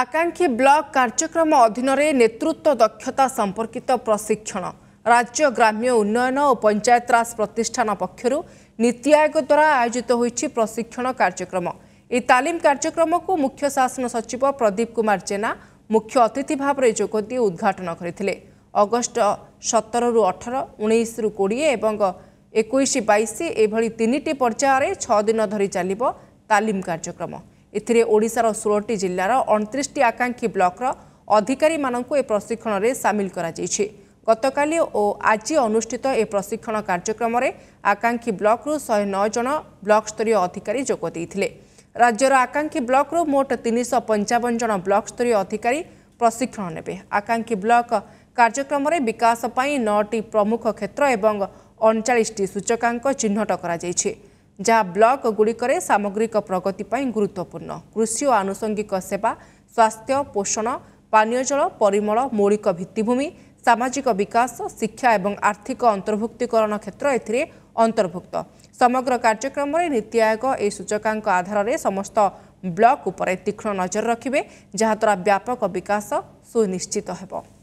ଆକାଂକ୍ଷୀ block କାର୍ଯ୍ୟକ୍ରମ ଅଧୀନରେ ନେତୃତ୍ୱ ଦକ୍ଷତା ସମ୍ପର୍କିତ ପ୍ରଶିକ୍ଷଣ ରାଜ୍ୟ ଗ୍ରାମ୍ୟ ଉନ୍ନୟନ ଓ ପଞ୍ଚାୟତରାଜ ପ୍ରତିଷ୍ଠାନ ପକ୍ଷରୁ ନୀତି ଆୟୋଗ ଦ୍ୱାରା ଆୟୋଜିତ ହୋଇଛି ପ୍ରଶିକ୍ଷଣ କାର୍ଯ୍ୟକ୍ରମ ଏହି ତାଲିମ କାର୍ଯ୍ୟକ୍ରମକୁ ମୁଖ୍ୟ ଶାସନ ସଚିବ ପ୍ରଦୀପ କୁମାର ଜେନା ମୁଖ୍ୟ ଅତିଥି ଭାବରେ ଯୋଗଦେଇ ଉଦ୍ଘାଟନ କରିଥିଲେ ଅଗଷ୍ଟ ସତରରୁ ଅଠର ଉଣେଇଶରୁ କୋଡ଼ିଏ ଏବଂ ଏକୋଇଶ ବାଇଶ ଏଭଳି ତିନିଟି ପର୍ଯ୍ୟାୟରେ ଛଅ ଦିନ ଧରି ଚାଲିବ ତାଲିମ କାର୍ଯ୍ୟକ୍ରମ ଏଥିରେ ଓଡ଼ିଶାର ଷୋହଳଟି ଜିଲ୍ଲାର ଅଣତିରିଶଟି ଆକାଂକ୍ଷୀ ବ୍ଲକର ଅଧିକାରୀମାନଙ୍କୁ ଏ ପ୍ରଶିକ୍ଷଣରେ ସାମିଲ କରାଯାଇଛି ଗତକାଲି ଓ ଆଜି ଅନୁଷ୍ଠିତ ଏ ପ୍ରଶିକ୍ଷଣ କାର୍ଯ୍ୟକ୍ରମରେ ଆକାଂକ୍ଷୀ ବ୍ଲକରୁ ଶହେ ନଅ ଜଣ ବ୍ଲକସ୍ତରୀୟ ଅଧିକାରୀ ଯୋଗ ଦେଇଥିଲେ ରାଜ୍ୟର ଆକାଂକ୍ଷୀ ବ୍ଲକରୁ ମୋଟ ତିନିଶହ ପଞ୍ଚାବନ ଜଣ ବ୍ଲକସ୍ତରୀୟ ଅଧିକାରୀ ପ୍ରଶିକ୍ଷଣ ନେବେ ଆକାଂକ୍ଷୀ ବ୍ଲକ କାର୍ଯ୍ୟକ୍ରମରେ ବିକାଶ ପାଇଁ ନଅଟି ପ୍ରମୁଖ କ୍ଷେତ୍ର ଏବଂ ଅଣଚାଳିଶଟି ସୂଚକାଙ୍କ ଚିହ୍ନଟ କରାଯାଇଛି ଯାହା ବ୍ଲକ୍ଗୁଡ଼ିକରେ ସାମଗ୍ରିକ ପ୍ରଗତି ପାଇଁ ଗୁରୁତ୍ୱପୂର୍ଣ୍ଣ କୃଷି ଓ ଆନୁଷଙ୍ଗିକ ସେବା ସ୍ୱାସ୍ଥ୍ୟ ପୋଷଣ ପାନୀୟ ଜଳ ପରିମଳ ମୌଳିକ ଭିତ୍ତିଭୂମି ସାମାଜିକ ବିକାଶ ଶିକ୍ଷା ଏବଂ ଆର୍ଥିକ ଅନ୍ତର୍ଭୁକ୍ତିକରଣ କ୍ଷେତ୍ର ଏଥିରେ ଅନ୍ତର୍ଭୁକ୍ତ ସମଗ୍ର କାର୍ଯ୍ୟକ୍ରମରେ ନୀତି ଆୟୋଗ ଏହି ସୂଚକାଙ୍କ ଆଧାରରେ ସମସ୍ତ ବ୍ଲକ୍ ଉପରେ ତୀକ୍ଷ୍ଣ ନଜର ରଖିବେ ଯାହାଦ୍ୱାରା ବ୍ୟାପକ ବିକାଶ ସୁନିଶ୍ଚିତ ହେବ